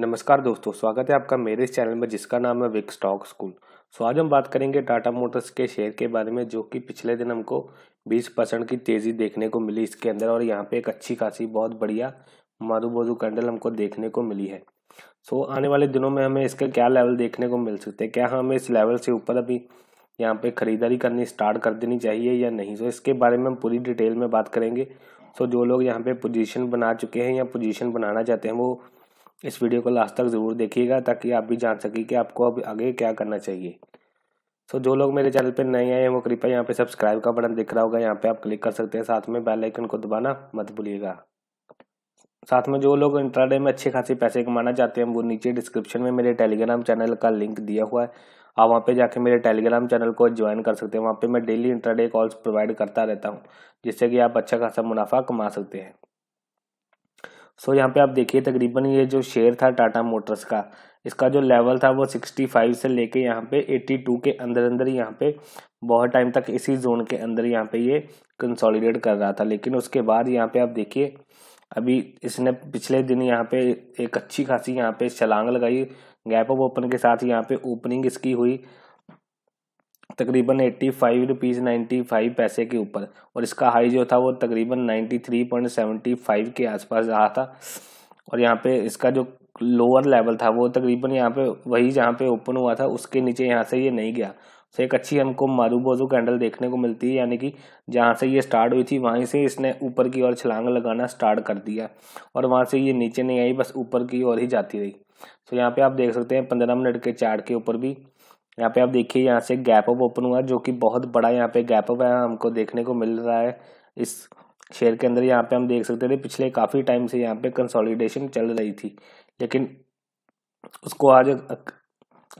नमस्कार दोस्तों स्वागत है आपका मेरे इस चैनल में जिसका नाम है विक स्टॉक स्कूल सो आज हम बात करेंगे टाटा मोटर्स के शेयर के बारे में जो कि पिछले दिन हमको 20 परसेंट की तेज़ी देखने को मिली इसके अंदर और यहाँ पे एक अच्छी खासी बहुत बढ़िया माधु मधु कैंडल हमको देखने को मिली है सो आने वाले दिनों में हमें इसके क्या लेवल देखने को मिल सकते हैं क्या हमें इस लेवल से ऊपर अभी यहाँ पे ख़रीदारी करनी स्टार्ट कर देनी चाहिए या नहीं सो इसके बारे में हम पूरी डिटेल में बात करेंगे सो जो लोग यहाँ पे पोजीशन बना चुके हैं या पोजीशन बनाना चाहते हैं वो इस वीडियो को लास्ट तक ज़रूर देखिएगा ताकि आप भी जान सकें कि आपको अब आगे क्या करना चाहिए सो so, जो लोग मेरे चैनल पर नए आए हैं वो कृपया यहाँ पे सब्सक्राइब का बटन दिख रहा होगा यहाँ पे आप क्लिक कर सकते हैं साथ में बेल आइकन को दबाना मत भूलिएगा साथ में जो लोग इंट्राडे में अच्छे खासे पैसे कमाना चाहते हैं वो नीचे डिस्क्रिप्शन में मेरे टेलीग्राम चैनल का लिंक दिया हुआ है आप वहाँ पे जाके मेरे टेलीग्राम चैनल को ज्वाइन कर सकते हैं वहाँ पे मैं डेली इंट्राडे कॉल्स प्रोवाइड करता रहता हूँ जिससे कि आप अच्छा खासा मुनाफा कमा सकते हैं सो यहाँ पे आप देखिए तकरीबन ये जो शेयर था टाटा मोटर्स का इसका जो लेवल था वो 65 से लेके यहाँ पे 82 के अंदर अंदर यहाँ पे बहुत टाइम तक इसी जोन के अंदर यहाँ पे ये कंसोलिडेट कर रहा था लेकिन उसके बाद यहाँ पे आप देखिए अभी इसने पिछले दिन यहाँ पे एक अच्छी खासी यहाँ पे छलांग लगाई गैप ऑफ ओपन के साथ यहाँ पे ओपनिंग इसकी हुई तकरीबन eighty five rupees ninety five पैसे के ऊपर और इसका हाई जो था वो तकरीबन ninety three point seventy five के आसपास रहा था और यहाँ पे इसका जो लोअर लेवल था वो तकरीबन यहाँ पे वही जहाँ पे ओपन हुआ था उसके नीचे यहाँ से ये नहीं गया तो एक अच्छी हमको मारू बोजू कैंडल देखने को मिलती है यानी कि जहाँ से ये स्टार्ट हुई थी वहीं से इसने ऊपर की ओर छलांग लगाना स्टार्ट कर दिया और वहाँ से ये नीचे नहीं आई बस ऊपर की ओर ही जाती रही तो यहाँ पे आप देख सकते हैं पंद्रह मिनट के चार्ट के ऊपर भी यहाँ पे आप देखिए यहाँ से गैप अप ओपन हुआ जो कि बहुत बड़ा यहाँ पे गैप अप है हमको देखने को मिल रहा है इस शेयर के अंदर यहाँ पे हम देख सकते थे पिछले काफ़ी टाइम से यहाँ पे कंसोलिडेशन चल रही थी लेकिन उसको आज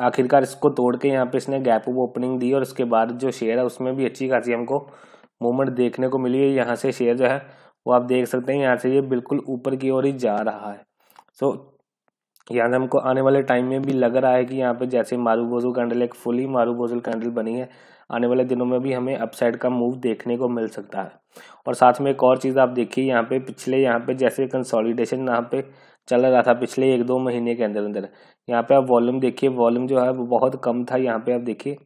आखिरकार इसको तोड़ के यहाँ पे इसने गैप अप ओपनिंग दी और उसके बाद जो शेयर है उसमें भी अच्छी खासी हमको मूवमेंट देखने को मिली है यहाँ से शेयर जो है वो आप देख सकते हैं यहाँ से ये बिल्कुल ऊपर की ओर ही जा रहा है सो यानी हमको आने वाले टाइम में भी लग रहा है कि यहाँ पे जैसे मारू बोजल कैंडल एक फुली मारू बोजल कैंडल बनी है आने वाले दिनों में भी हमें अपसाइड का मूव देखने को मिल सकता है और साथ में एक और चीज़ आप देखिए यहाँ पे पिछले यहाँ पे जैसे कंसोलिडेशन यहाँ पे चल रहा था पिछले एक दो महीने के अंदर अंदर यहाँ पे आप वॉल्यूम देखिए वॉल्यूम जो है वो बहुत कम था यहाँ पे आप देखिए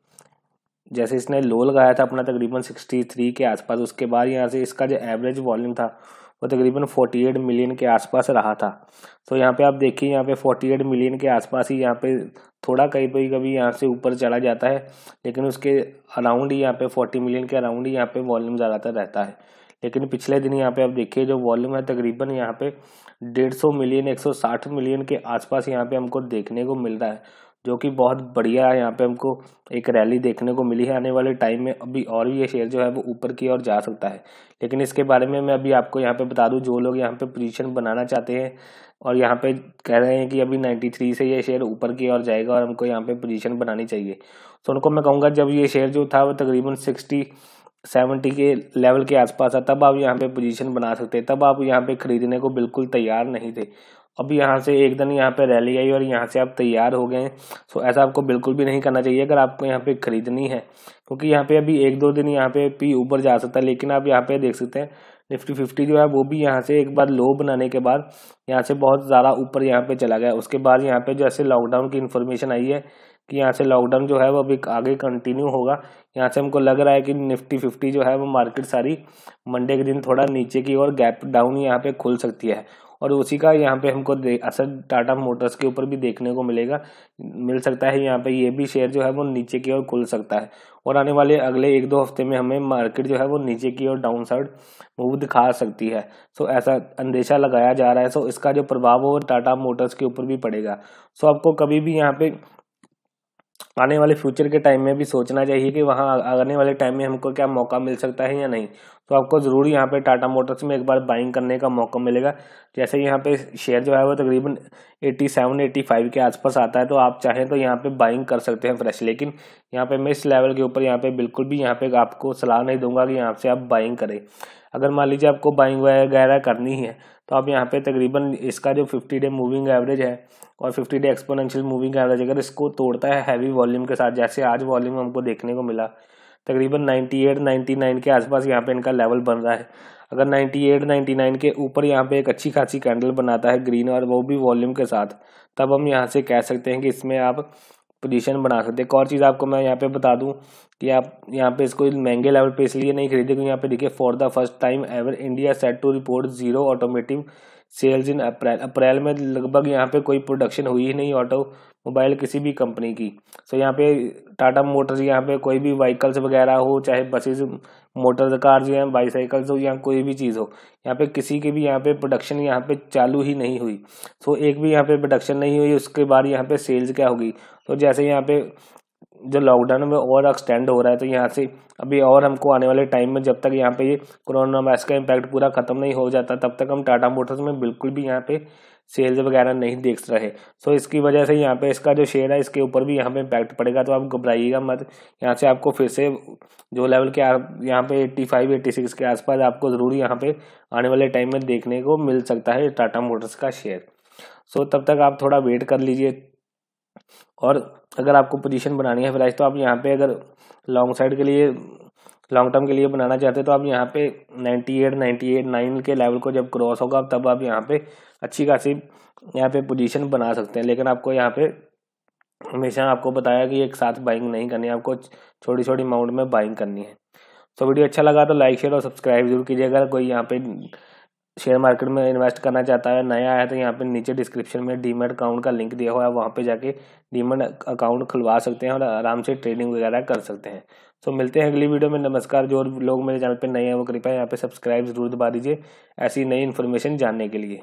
जैसे इसने लो लगाया था अपना तकरीबन सिक्सटी थ्री के आसपास उसके बाद यहाँ से इसका जो एवरेज वॉल्यूम था वो तकरीबन 48 मिलियन के आसपास रहा था तो यहाँ पे आप देखिए यहाँ पे 48 मिलियन के आसपास ही यहाँ पे थोड़ा कहीं पर कभी यहाँ से ऊपर चला जाता है लेकिन उसके अराउंड ही यहाँ पे 40 मिलियन के अराउंड ही यहाँ पे वॉल्यूम ज़्यादातर रहता है लेकिन पिछले दिन यहाँ पे आप देखिए जो वॉल्यूम है तकरीबन यहाँ पे डेढ़ सौ मिलियन एक सौ साठ मिलियन के आसपास यहाँ पे हमको देखने को मिल रहा है जो कि बहुत बढ़िया है यहाँ पे हमको एक रैली देखने को मिली है आने वाले टाइम में अभी और भी ये शेयर जो है वो ऊपर की ओर जा सकता है लेकिन इसके बारे में मैं अभी आपको यहाँ पे बता दूँ जो लोग यहाँ पे पोजीशन बनाना चाहते हैं और यहाँ पे कह रहे हैं कि अभी 93 से ये शेयर ऊपर की ओर जाएगा और हमको यहाँ पे पोजिशन बनानी चाहिए तो उनको मैं कहूँगा जब ये शेयर जो था वो तकरीबन सिक्सटी सेवेंटी के लेवल के आसपास था तब आप यहाँ पे पोजीशन बना सकते तब आप यहाँ पे ख़रीदने को बिल्कुल तैयार नहीं थे अब यहाँ से एक दिन यहाँ पे रैली आई और यहाँ से आप तैयार हो गए सो ऐसा आपको बिल्कुल भी नहीं करना चाहिए अगर आपको यहाँ पे ख़रीदनी है क्योंकि यहाँ पे अभी एक दो दिन यहाँ पे भी ऊपर जा सकता है लेकिन आप यहाँ पे देख सकते हैं निफ्टी फिफ्टी जो है वो भी यहाँ से एक बार लो बनाने के बाद यहाँ से बहुत ज़्यादा ऊपर यहाँ पे चला गया उसके बाद यहाँ पे जैसे लॉकडाउन की इन्फॉर्मेशन आई है कि यहाँ से लॉकडाउन जो है वो अभी आगे कंटिन्यू होगा यहाँ से हमको लग रहा है कि निफ्टी फिफ्टी जो है वो मार्केट सारी मंडे के दिन थोड़ा नीचे की ओर गैप डाउन यहाँ पे खुल सकती है और उसी का यहाँ पे हमको असर टाटा मोटर्स के ऊपर भी देखने को मिलेगा मिल सकता है यहाँ पे ये भी शेयर जो है वो नीचे की ओर खुल सकता है और आने वाले अगले एक दो हफ्ते में हमें मार्केट जो है वो नीचे की ओर डाउन साइड मूव दिखा सकती है सो ऐसा अंदेशा लगाया जा रहा है सो इसका जो प्रभाव वो टाटा मोटर्स के ऊपर भी पड़ेगा सो आपको कभी भी यहाँ पे आने वाले फ्यूचर के टाइम में भी सोचना चाहिए कि वहाँ आने वाले टाइम में हमको क्या मौका मिल सकता है या नहीं तो आपको ज़रूर यहाँ पे टाटा मोटर्स में एक बार बाइंग करने का मौका मिलेगा जैसे यहाँ पे शेयर जो है वो तकरीबन एट्टी सेवन एट्टी फाइव के आसपास आता है तो आप चाहें तो यहाँ पे बाइंग कर सकते हैं फ्रेश लेकिन यहाँ पे मैं इस लेवल के ऊपर यहाँ पे बिल्कुल भी यहाँ पे आपको सलाह नहीं दूंगा कि यहाँ से आप बाइंग करें अगर मान लीजिए आपको बाइंग वगैरह करनी है तो आप यहाँ पे तकरीबन इसका जो फिफ्टी डे मूविंग एवरेज है और fifty day exponential moving average अगर इसको तोड़ता है हैवी वॉल्यूम के साथ जैसे आज वॉल्यूम हमको देखने को मिला तकरीबन 98 99 के आसपास यहाँ पे इनका लेवल बन रहा है अगर 98 99 के ऊपर यहाँ पे एक अच्छी खासी कैंडल बनाता है ग्रीन और वो भी वॉल्यूम के साथ तब हम यहाँ से कह सकते हैं कि इसमें आप पोजीशन बना सकते हैं एक और चीज़ आपको मैं यहाँ पे बता दूँ कि आप यहाँ पे इसको महंगे लेवल पे इसलिए नहीं खरीदे क्योंकि यहाँ पे देखिए for the first time ever India set to report zero automotive sales in April अप्रैल में लगभग यहाँ पे कोई प्रोडक्शन हुई ही नहीं ऑटो मोबाइल किसी भी कंपनी की सो so, यहाँ पे टाटा मोटर्स यहाँ पे कोई भी व्हीकल्स वगैरह हो चाहे बसेस मोटर कार्स या बाईसाइकल्स हो या कोई भी चीज़ हो यहाँ पे किसी की भी यहाँ पे प्रोडक्शन यहाँ पे चालू ही नहीं हुई सो so, एक भी यहाँ पे प्रोडक्शन नहीं हुई उसके बाद यहाँ पे सेल्स क्या होगी तो जैसे यहाँ पे जो लॉकडाउन में और एक्सटेंड हो रहा है तो यहाँ से अभी और हमको आने वाले टाइम में जब तक यहाँ पे ये कोरोना वायरस का इम्पैक्ट पूरा ख़त्म नहीं हो जाता तब तक हम टाटा मोटर्स में बिल्कुल भी यहाँ पे सेल्स वगैरह नहीं देख रहे सो so, इसकी वजह से यहाँ पे इसका जो शेयर है इसके ऊपर भी यहाँ पे इम्पैक्ट पड़ेगा तो आप घबराइएगा मत यहाँ से आपको फिर से जो लेवल के यहाँ पे एट्टी सिक्स के आसपास आपको ज़रूर यहाँ पे आने वाले टाइम में देखने को मिल सकता है टाटा मोटर्स का शेयर सो so, तब तक आप थोड़ा वेट कर लीजिए और अगर आपको पोजीशन बनानी है फ्लैश तो आप यहाँ पे अगर लॉन्ग साइड के लिए लॉन्ग टर्म के लिए बनाना चाहते हैं तो आप यहाँ पे 98 98 नाइन के लेवल को जब क्रॉस होगा तब आप यहाँ पे अच्छी खासी यहाँ पे पोजीशन बना सकते हैं लेकिन आपको यहाँ पे हमेशा आपको बताया कि एक साथ बाइंग नहीं करनी है आपको छोटी छोटी अमाउंट में बाइंग करनी है तो वीडियो अच्छा लगा तो लाइक शेयर और सब्सक्राइब जरूर कीजिए अगर कोई यहाँ पर शेयर मार्केट में इन्वेस्ट करना चाहता है नया है तो यहाँ पे नीचे डिस्क्रिप्शन में डीमेट अकाउंट का लिंक दिया हुआ है वहाँ पे जाके डीमेट अकाउंट खुलवा सकते हैं और आराम से ट्रेडिंग वगैरह कर सकते हैं सो मिलते हैं अगली वीडियो में नमस्कार जो लोग मेरे चैनल पे नए हैं वो कृपया यहाँ पे सब्सक्राइब जरूर दबा दीजिए ऐसी नई इन्फॉर्मेशन जानने के लिए